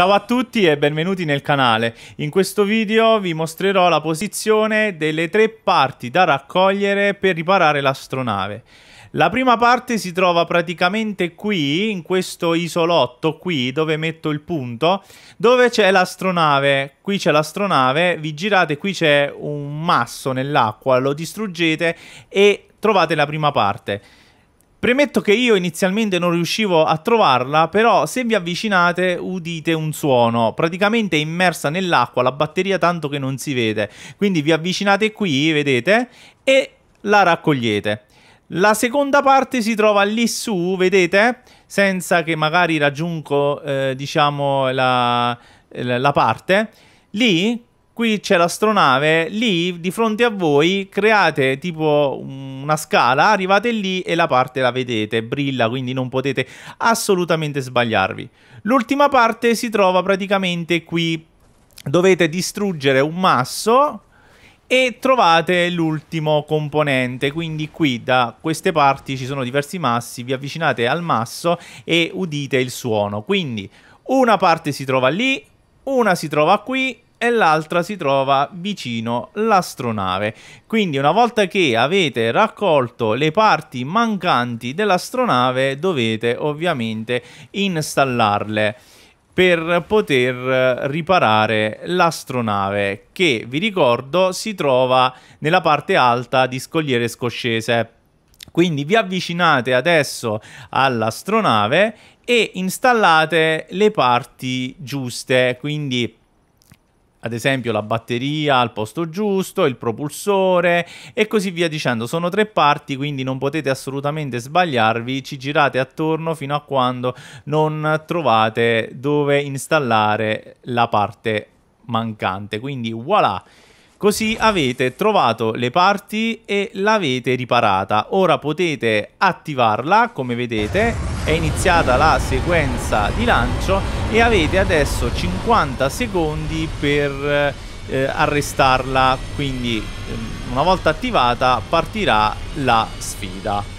Ciao a tutti e benvenuti nel canale. In questo video vi mostrerò la posizione delle tre parti da raccogliere per riparare l'astronave. La prima parte si trova praticamente qui, in questo isolotto qui, dove metto il punto, dove c'è l'astronave. Qui c'è l'astronave, vi girate, qui c'è un masso nell'acqua, lo distruggete e trovate la prima parte. Premetto che io inizialmente non riuscivo a trovarla, però se vi avvicinate udite un suono, praticamente è immersa nell'acqua, la batteria tanto che non si vede, quindi vi avvicinate qui, vedete, e la raccogliete. La seconda parte si trova lì su, vedete, senza che magari raggiungo, eh, diciamo, la, la parte. Lì qui c'è l'astronave, lì di fronte a voi create tipo una scala, arrivate lì e la parte la vedete, brilla, quindi non potete assolutamente sbagliarvi. L'ultima parte si trova praticamente qui, dovete distruggere un masso e trovate l'ultimo componente, quindi qui da queste parti ci sono diversi massi, vi avvicinate al masso e udite il suono, quindi una parte si trova lì, una si trova qui e l'altra si trova vicino l'astronave. Quindi una volta che avete raccolto le parti mancanti dell'astronave dovete ovviamente installarle per poter riparare l'astronave che vi ricordo si trova nella parte alta di Scogliere Scoscese. Quindi vi avvicinate adesso all'astronave e installate le parti giuste, quindi ad esempio la batteria al posto giusto, il propulsore e così via dicendo. Sono tre parti, quindi non potete assolutamente sbagliarvi, ci girate attorno fino a quando non trovate dove installare la parte mancante. Quindi voilà! Così avete trovato le parti e l'avete riparata. Ora potete attivarla, come vedete è iniziata la sequenza di lancio e avete adesso 50 secondi per eh, arrestarla, quindi ehm, una volta attivata partirà la sfida.